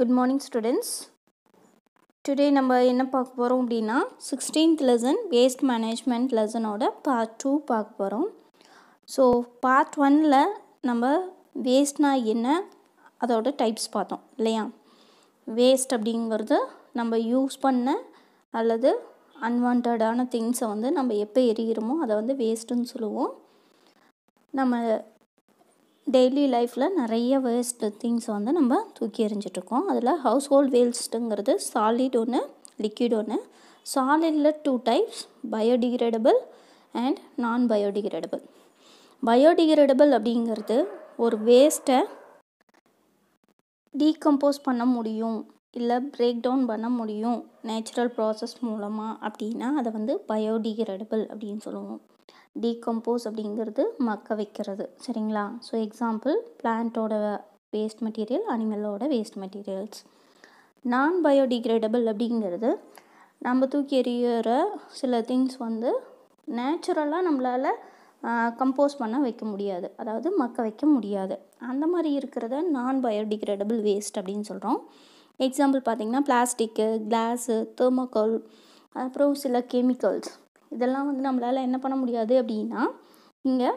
good morning students today நம்ம என்ன பார்க்க போகிறோம் அப்படின்னா சிக்ஸ்டீன்த் லெசன் வேஸ்ட் மேனேஜ்மெண்ட் லெசனோட பார்ட் டூ பார்க்க போகிறோம் ஸோ பார்ட் ஒனில் நம்ம வேஸ்ட்னா என்ன அதோட டைப்ஸ் பார்த்தோம் இல்லையா வேஸ்ட் அப்படிங்கிறது நம்ம யூஸ் பண்ண அல்லது அன்வான்டான திங்ஸை வந்து நம்ம எப்போ எரியிறோமோ அதை வந்து வேஸ்ட்டுன்னு சொல்லுவோம் நம்ம டெய்லி லைஃப்பில் நிறைய வேஸ்ட்டு திங்ஸ் வந்து நம்ம தூக்கி எறிஞ்சிட்ருக்கோம் அதில் ஹவுஸ் ஹோல்ட் வேஸ்ட்டுங்கிறது சாலிட் ஒன்று லிக்விட் ஒன்று சாலிடில் two types biodegradable and non biodegradable biodegradable அப்படிங்கிறது ஒரு வேஸ்ட்டை டீகம்போஸ் பண்ண முடியும் இல்லை பிரேக் டவுன் பண்ண முடியும் நேச்சுரல் ப்ராசஸ் மூலமாக அப்படின்னா அதை வந்து பயோடிகிரேடபிள் அப்படின்னு சொல்லுவோம் டீகம்போஸ் அப்படிங்கிறது மக்க வைக்கிறது சரிங்களா ஸோ எக்ஸாம்பிள் பிளான்ட்டோட வேஸ்ட் மெட்டீரியல் அனிமலோட வேஸ்ட் மெட்டீரியல்ஸ் நான் பயோடிகிரேடபிள் அப்படிங்கிறது நம்ம தூக்கி எறிகிற சில திங்ஸ் வந்து நேச்சுரலாக நம்மளால் கம்போஸ் பண்ண வைக்க முடியாது அதாவது மக்க வைக்க முடியாது அந்த மாதிரி இருக்கிறத நான் பயோடிகிரேடபிள் வேஸ்ட் அப்படின்னு சொல்கிறோம் எக்ஸாம்பிள் பார்த்திங்கன்னா பிளாஸ்டிக்கு கிளாஸு தெர்மோகால் அப்புறம் சில கெமிக்கல்ஸ் இதெல்லாம் வந்து நம்மளால் என்ன பண்ண முடியாது அப்படின்னா இங்கே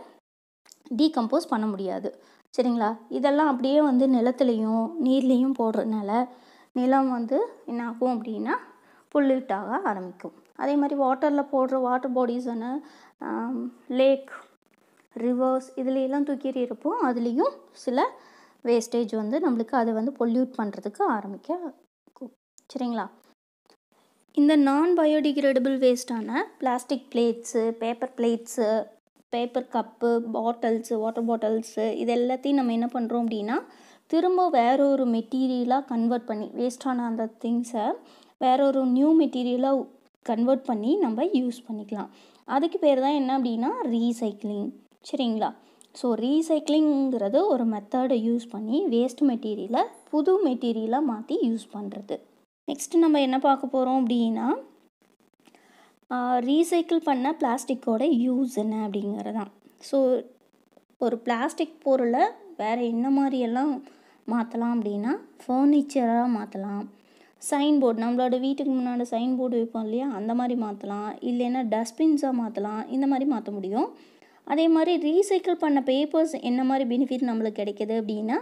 டீகம்போஸ் பண்ண முடியாது சரிங்களா இதெல்லாம் அப்படியே வந்து நிலத்துலேயும் நீர்லேயும் போடுறதுனால நிலம் வந்து என்ன ஆகும் அப்படின்னா புல்லுட்டாக ஆரம்பிக்கும் அதே மாதிரி வாட்டரில் போடுற வாட்டர் பாடிஸ் ஒன்று லேக் ரிவர்ஸ் இதுலையெல்லாம் தூக்கி எறியிருப்போம் அதுலேயும் சில வேஸ்டேஜ் வந்து நம்மளுக்கு அதை வந்து பொல்யூட் பண்ணுறதுக்கு ஆரம்பிக்க சரிங்களா இந்த நான் பயோடிகிரேடபிள் வேஸ்ட்டான plastic plates paper plates paper cup bottles water bottles இது எல்லாத்தையும் நம்ம என்ன பண்ணுறோம் அப்படின்னா திரும்ப வேற ஒரு மெட்டீரியலாக கன்வெர்ட் பண்ணி வேஸ்டான அந்த திங்ஸை வேற ஒரு நியூ மெட்டீரியலாக கன்வெர்ட் பண்ணி நம்ம யூஸ் பண்ணிக்கலாம் அதுக்கு பேர் தான் என்ன அப்படின்னா ரீசைக்ளிங் சரிங்களா ஸோ ரீசைக்ளிங்கிறது ஒரு மெத்தடை யூஸ் பண்ணி வேஸ்ட் மெட்டீரியலை புது மெட்டீரியலாக மாற்றி யூஸ் பண்ணுறது நெக்ஸ்ட்டு நம்ம என்ன பார்க்க போகிறோம் அப்படின்னா ரீசைக்கிள் பண்ண பிளாஸ்டிக்கோட யூஸ் என்ன அப்படிங்கிறதான் ஸோ ஒரு பிளாஸ்டிக் பொருளை வேறு என்ன மாதிரியெல்லாம் மாற்றலாம் அப்படின்னா ஃபர்னிச்சராக மாற்றலாம் சைன் போர்டு நம்மளோட வீட்டுக்கு முன்னாடி சைன் போர்டு வைப்போம் இல்லையா அந்த மாதிரி மாற்றலாம் இல்லைன்னா டஸ்ட்பின்ஸாக மாற்றலாம் இந்த மாதிரி மாற்ற முடியும் அதே மாதிரி ரீசைக்கிள் பண்ண பேப்பர்ஸ் என்ன மாதிரி பெனிஃபிட் நம்மளுக்கு கிடைக்கிது அப்படின்னா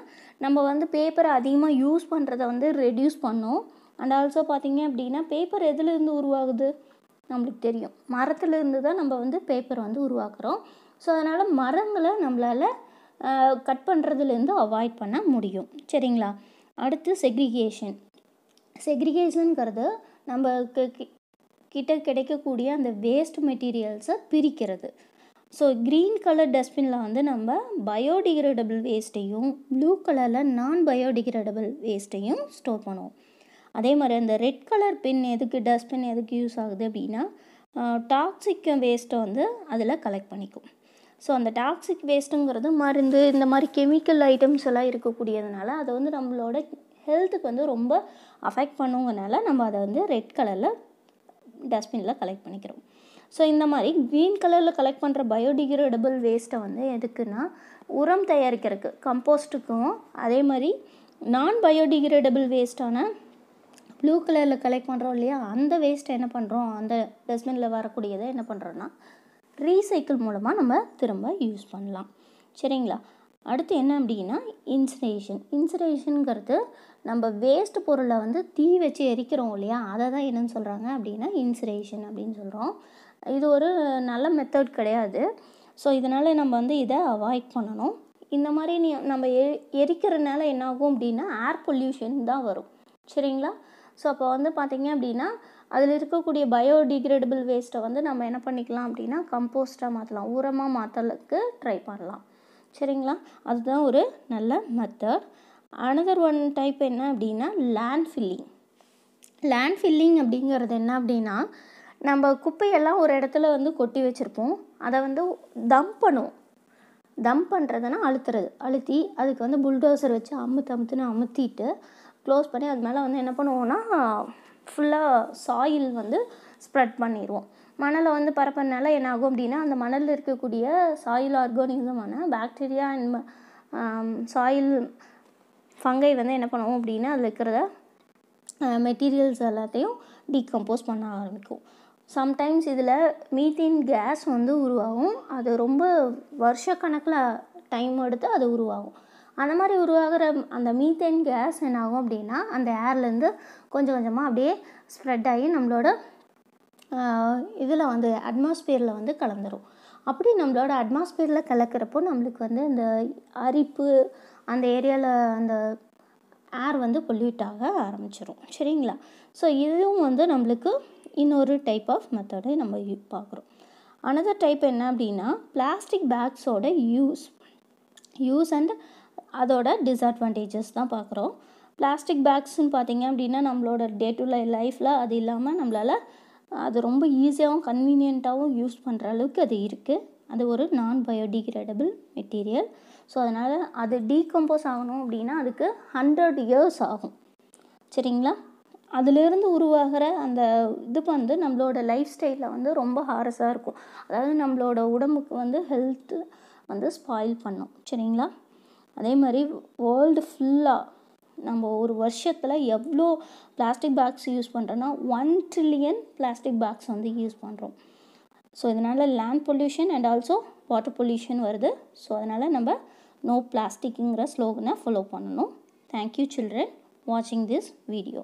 நம்ம வந்து பேப்பரை அதிகமாக யூஸ் பண்ணுறத வந்து ரெடியூஸ் பண்ணோம் அண்ட் ஆல்சோ பார்த்தீங்க அப்படின்னா பேப்பர் எதுலேருந்து உருவாகுது நம்மளுக்கு தெரியும் மரத்துலேருந்து தான் நம்ம வந்து பேப்பர் வந்து உருவாக்குறோம் ஸோ அதனால் மரங்களை நம்மளால் கட் பண்ணுறதுலேருந்து அவாய்ட் பண்ண முடியும் சரிங்களா அடுத்து செக்ரிகேஷன் செக்ரிகேஷனுங்கிறது நம்ம கிட்ட கிடைக்கக்கூடிய அந்த வேஸ்ட் மெட்டீரியல்ஸை பிரிக்கிறது ஸோ க்ரீன் கலர் டஸ்ட்பினில் வந்து நம்ம பயோடிகிரேடபிள் வேஸ்ட்டையும் ப்ளூ கலரில் நான் பயோடிகிரேடபிள் வேஸ்ட்டையும் ஸ்டோர் பண்ணுவோம் அதே மாதிரி அந்த ரெட் கலர் பின் எதுக்கு டஸ்ட்பின் எதுக்கு யூஸ் ஆகுது அப்படின்னா டாக்ஸிக் வேஸ்ட்டை வந்து அதில் கலெக்ட் பண்ணிக்கும் ஸோ அந்த டாக்ஸிக் வேஸ்ட்டுங்கிறது மருந்து இந்த மாதிரி கெமிக்கல் ஐட்டம்ஸ் எல்லாம் இருக்கக்கூடியதுனால அதை வந்து நம்மளோட ஹெல்த்துக்கு வந்து ரொம்ப அஃபெக்ட் பண்ணுங்கனால நம்ம அதை வந்து ரெட் கலரில் டஸ்ட்பினில் கலெக்ட் பண்ணிக்கிறோம் ஸோ இந்த மாதிரி க்ரீன் கலரில் கலெக்ட் பண்ணுற பயோடிகிரேடபிள் வேஸ்ட்டை வந்து எதுக்குன்னா உரம் தயாரிக்கிறதுக்கு கம்போஸ்ட்டுக்கும் அதே மாதிரி நான் பயோடிகிரேடபிள் வேஸ்ட்டான ப்ளூ கலரில் கலெக்ட் பண்ணுறோம் இல்லையா அந்த வேஸ்ட்டை என்ன பண்ணுறோம் அந்த டஸ்ட்பினில் வரக்கூடியதை என்ன பண்ணுறோன்னா ரீசைக்கிள் மூலமாக நம்ம திரும்ப யூஸ் பண்ணலாம் சரிங்களா அடுத்து என்ன அப்படின்னா இன்சினேஷன் இன்சினேஷனுங்கிறது நம்ம வேஸ்ட் பொருளை வந்து தீ வச்சு எரிக்கிறோம் இல்லையா அதை தான் என்னென்னு சொல்கிறாங்க அப்படின்னா இன்சினேஷன் அப்படின்னு சொல்கிறோம் இது ஒரு நல்ல மெத்தட் கிடையாது ஸோ இதனால் நம்ம வந்து இதை அவாய்ட் பண்ணணும் இந்த மாதிரி நீ நம்ம எ எரிக்கிறனால என்னாகும் அப்படின்னா ஏர் பொல்யூஷன் தான் வரும் சரிங்களா ஸோ அப்போ வந்து பார்த்திங்க அப்படின்னா அதில் இருக்கக்கூடிய பயோடிகிரேடபிள் வேஸ்ட்டை வந்து நம்ம என்ன பண்ணிக்கலாம் அப்படின்னா கம்போஸ்ட்டாக மாற்றலாம் உரமாக மாற்றலுக்கு ட்ரை பண்ணலாம் சரிங்களா அதுதான் ஒரு நல்ல மெத்தட் அனதர் ஒன் டைப் என்ன அப்படின்னா லேண்ட் ஃபில்லிங் லேண்ட் ஃபில்லிங் அப்படிங்கிறது என்ன அப்படின்னா நம்ம குப்பையெல்லாம் ஒரு இடத்துல வந்து கொட்டி வச்சுருப்போம் அதை வந்து தம் பண்ணுவோம் தம் பண்ணுறதுனா அழுத்துறது அழுத்தி அதுக்கு வந்து புல்டோசர் வச்சு அமுத்து அமுத்துன்னு அமுத்திட்டு க்ளோஸ் பண்ணி அது மேலே வந்து என்ன பண்ணுவோம்னா ஃபுல்லாக சாயில் வந்து ஸ்ப்ரெட் பண்ணிடுவோம் மணலை வந்து பரப்புறதுனால என்ன ஆகும் அப்படின்னா அந்த மணலில் இருக்கக்கூடிய சாயில் ஆர்கானிசமான பாக்டீரியா அண்ட் சாயில் ஃபங்கை வந்து என்ன பண்ணுவோம் அப்படின்னா அதில் இருக்கிறத மெட்டீரியல்ஸ் uh, எல்லாத்தையும் டீகம்போஸ் பண்ண ஆரம்பிக்கும் சம்டைம்ஸ் இதில் மீத்தீன் கேஸ் வந்து உருவாகும் அது ரொம்ப வருஷக்கணக்கில் டைம் எடுத்து அது உருவாகும் அந்த மாதிரி உருவாகிற அந்த மீத்தேன் கேஸ் என்ன ஆகும் அப்படின்னா அந்த ஏர்லேருந்து கொஞ்சம் கொஞ்சமாக அப்படியே ஸ்ப்ரெட் ஆகி நம்மளோட இதில் வந்து அட்மாஸ்பியரில் வந்து கலந்துரும் அப்படி நம்மளோட அட்மாஸ்பியரில் கலக்கிறப்போ நம்மளுக்கு வந்து இந்த அரிப்பு அந்த ஏரியாவில் அந்த ஏர் வந்து பொல்யூட் ஆக ஆரம்பிச்சிடும் சரிங்களா ஸோ இதுவும் வந்து நம்மளுக்கு இன்னொரு டைப் ஆஃப் மெத்தடை நம்ம பார்க்குறோம் அனதர் டைப் என்ன அப்படின்னா பிளாஸ்டிக் பேக்ஸோட யூஸ் யூஸ் அண்ட் அதோட டிஸ்அட்வான்டேஜஸ் தான் பார்க்குறோம் பிளாஸ்டிக் பேக்ஸ்ன்னு பார்த்தீங்க அப்படின்னா நம்மளோட டே டு லை லைஃப்பில் அது இல்லாமல் நம்மளால் அது ரொம்ப ஈஸியாகவும் கன்வீனியண்ட்டாகவும் யூஸ் பண்ணுற அளவுக்கு அது இருக்குது அது ஒரு நான் பயோடிகிரேடபிள் மெட்டீரியல் ஸோ அதனால் அது டீகம்போஸ் ஆகணும் அப்படின்னா அதுக்கு ஹண்ட்ரட் இயர்ஸ் ஆகும் சரிங்களா அதுலேருந்து உருவாகிற அந்த இது வந்து நம்மளோட லைஃப் ஸ்டைலில் வந்து ரொம்ப ஹாரஸாக இருக்கும் அதாவது நம்மளோட உடம்புக்கு வந்து ஹெல்த்து வந்து ஸ்பாயில் பண்ணும் சரிங்களா அதே மாதிரி வேர்ல்டு ஃபுல்லாக நம்ம ஒரு வருஷத்தில் எவ்வளோ பிளாஸ்டிக் பேக்ஸ் யூஸ் பண்ணுறோன்னா ஒன் ட்ரில்லியன் பிளாஸ்டிக் பேக்ஸ் வந்து யூஸ் பண்ணுறோம் ஸோ இதனால் land pollution and also water pollution வருது ஸோ அதனால் நம்ம நோ பிளாஸ்டிக்குங்கிற ஸ்லோகனை ஃபாலோ பண்ணணும் தேங்க்யூ சில்ட்ரன் வாட்சிங் திஸ் வீடியோ